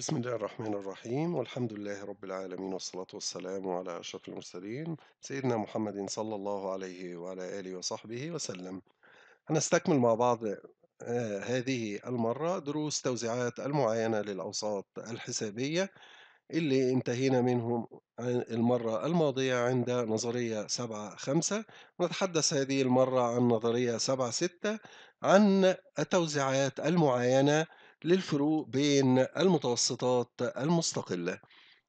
بسم الله الرحمن الرحيم والحمد لله رب العالمين والصلاة والسلام على أشرف المرسلين سيدنا محمد صلى الله عليه وعلى آله وصحبه وسلم هنستكمل مع بعض آه، هذه المرة دروس توزيعات المعاينة للأوساط الحسابية اللي انتهينا منهم المرة الماضية عند نظرية 7-5 نتحدث هذه المرة عن نظرية 7-6 عن التوزيعات المعاينة للفروق بين المتوسطات المستقلة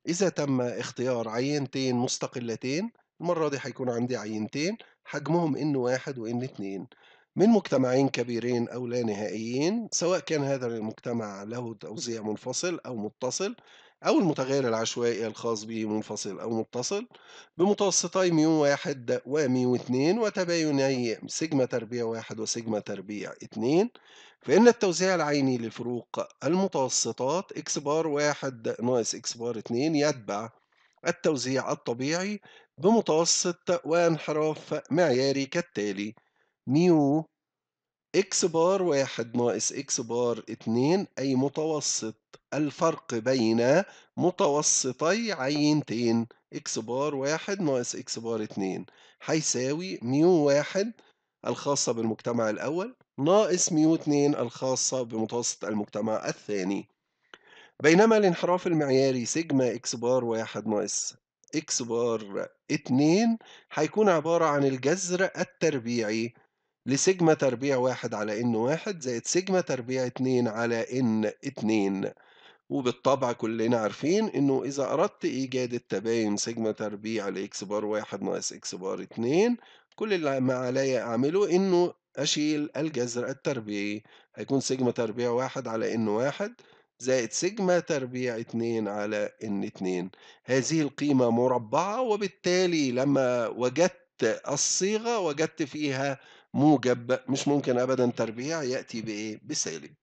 إذا تم اختيار عينتين مستقلتين المرة دي هيكون عندي عينتين حجمهم إن واحد وإن اتنين من مجتمعين كبيرين أو لا نهائيين سواء كان هذا المجتمع له توزيع منفصل أو متصل أو المتغير العشوائي الخاص به منفصل أو متصل بمتوسطي ميو واحد وميو اتنين وتبايني سيجما تربيع واحد وسيجما تربيع اتنين فإن التوزيع العيني لفروق المتوسطات إكس بار واحد ناقص إكس بار اتنين يتبع التوزيع الطبيعي بمتوسط وانحراف معياري كالتالي ميو اكس بار واحد ناقص اكس بار اتنين أي متوسط الفرق بين متوسطي عينتين اكس بار واحد ناقص اكس بار اتنين هيساوي ميو واحد الخاصة بالمجتمع الأول ناقص ميو اتنين الخاصة بمتوسط المجتمع الثاني بينما الانحراف المعياري سيجما اكس بار واحد ناقص اكس بار اتنين هيكون عبارة عن الجذر التربيعي لسيجما تربيع واحد على ان واحد زائد سيجما تربيع اتنين على ان اتنين وبالطبع كلنا عارفين انه اذا اردت ايجاد التباين سيجما تربيع لاكس بار واحد ناقص اكس بار اتنين كل اللي ما عليا اعمله انه اشيل الجذر التربيعي هيكون سيجما تربيع واحد على ان واحد زائد سيجما تربيع اتنين على ان اتنين هذه القيمة مربعة وبالتالي لما وجدت الصيغة وجدت فيها موجب مش ممكن أبدا تربيع يأتي بإيه؟ بسالب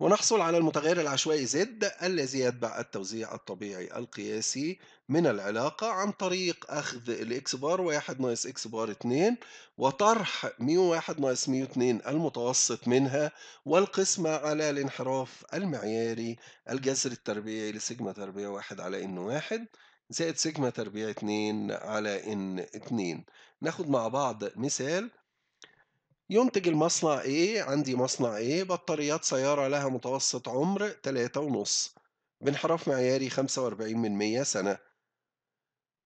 ونحصل على المتغير العشوائي زد الذي يتبع التوزيع الطبيعي القياسي من العلاقة عن طريق أخذ الإكس بار واحد ناقص إكس بار اتنين وطرح ميو واحد ناقص ميو اتنين المتوسط منها والقسمة على الانحراف المعياري الجذر التربيعي لسيجما تربيع واحد على إن واحد زائد سيجما تربيع 2 على ان 2 ناخد مع بعض مثال ينتج المصنع A عندي مصنع A بطاريات سيارة لها متوسط عمر 3.5 بانحراف معياري 45 من 100 سنة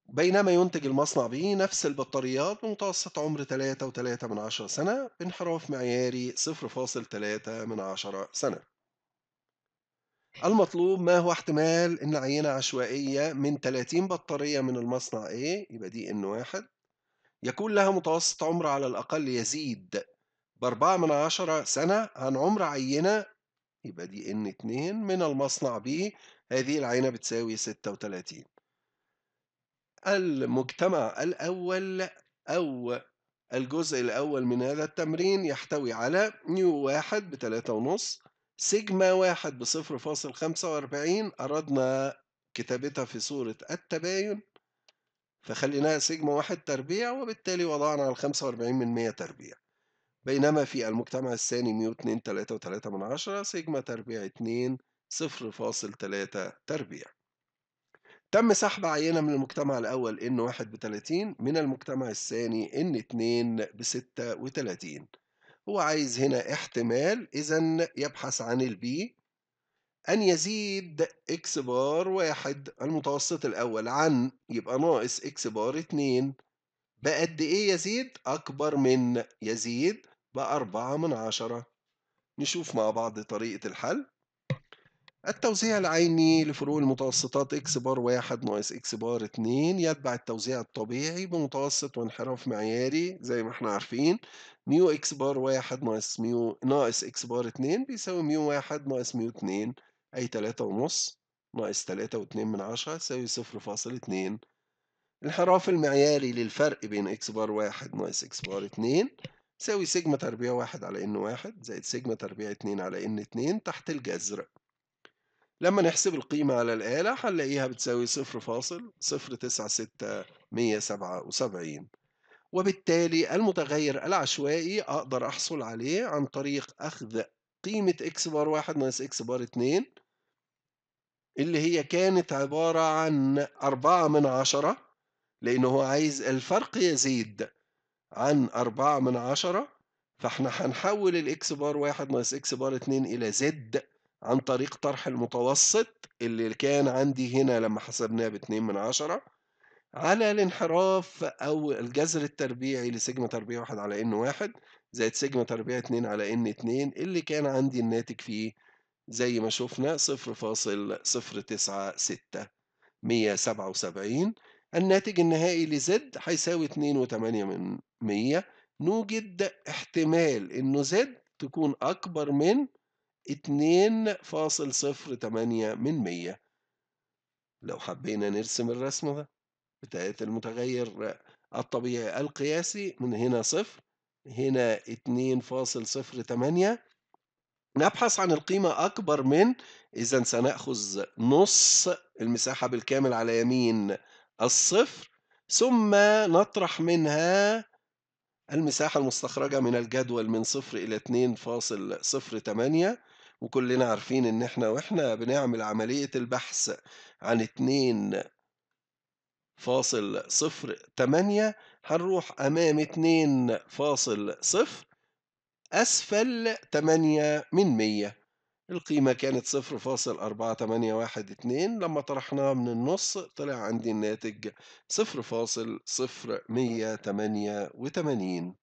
بينما ينتج المصنع B نفس البطاريات بمتوسط عمر 3.3 من 10 سنة بانحراف معياري 0.3 من 10 سنة المطلوب ما هو احتمال إن عينة عشوائية من 30 بطارية من المصنع A يبقى دي إن واحد يكون لها متوسط عمر على الأقل يزيد بأربعة من عشرة سنة عن عمر عينة يبقى دي إن اتنين من المصنع B هذه العينة بتساوي 36 المجتمع الأول أو الجزء الأول من هذا التمرين يحتوي على نيو واحد بتلاتة ونص سيجما واحد بصفر فاصل خمسة وأربعين أردنا كتابتها في صورة التباين فخليناها سيجما واحد تربيع وبالتالي وضعنا على خمسة وأربعين من مية تربيع بينما في المجتمع الثاني ميو اتنين تلاتة وتلاتة من عشرة سيجما تربيع اتنين صفر فاصل تلاتة تربيع تم سحب عينة من المجتمع الاول إن واحد بتلاتين من المجتمع الثاني إن اتنين بستة وتلاتين هو عايز هنا احتمال إذا يبحث عن البي أن يزيد إكس بار واحد المتوسط الأول عن يبقى ناقص إكس بار اتنين بقد إيه يزيد؟ أكبر من يزيد بأربعة من عشرة نشوف مع بعض طريقة الحل التوزيع العيني لفروق المتوسطات إكس بار واحد ناقص إكس بار اتنين يتبع التوزيع الطبيعي بمتوسط وانحراف معياري زي ما احنا عارفين ميو إكس بار واحد ناقص ميو ناقص إكس بار اتنين بيساوي ميو واحد ناقص ميو اتنين أي تلاتة ونص ناقص تلاتة واتنين من عشرة يساوي صفر فاصل اتنين الانحراف المعياري للفرق بين إكس بار واحد ناقص إكس بار اتنين يساوي سيجما تربيع واحد على إن واحد زائد سيجما تربيع اتنين على إن اتنين تحت الجذر لما نحسب القيمة على الآلة هنلاقيها بتساوي صفر فاصل صفر تسعة ستة مية سبعة وسبعين وبالتالي المتغير العشوائي أقدر أحصل عليه عن طريق أخذ قيمة إكس بار واحد ناقص إكس بار اتنين اللي هي كانت عبارة عن أربعة من عشرة لأنه هو عايز الفرق يزيد عن أربعة من عشرة فاحنا هنحول الإكس بار واحد ناقص إكس بار اتنين إلى زد عن طريق طرح المتوسط اللي كان عندي هنا لما حسبناه باتنين من عشرة على الانحراف أو الجذر التربيعي لسيجما تربيع واحد على إن واحد زائد سيجما تربيع اتنين على إن اتنين اللي كان عندي الناتج فيه زي ما شفنا صفر فاصل صفر تسعة ستة مية سبعة وسبعين الناتج النهائي لزد هيساوي اتنين وتمانية من مية نوجد احتمال إنه زد تكون أكبر من 2.08 من 100 لو حبينا نرسم الرسم ده بتاعة المتغير الطبيعي القياسي من هنا صفر هنا 2.08 نبحث عن القيمة أكبر من إذا سنأخذ نص المساحة بالكامل على يمين الصفر ثم نطرح منها المساحة المستخرجة من الجدول من صفر إلى 2.08 وكلنا عارفين ان احنا واحنا بنعمل عملية البحث عن اتنين فاصل صفر تمانية هنروح امام اتنين فاصل صفر اسفل تمانية من مية القيمة كانت صفر فاصل أربعة تمانية واحد اتنين لما طرحناها من النص طلع عندي الناتج صفر فاصل صفر مية تمانية وتمانين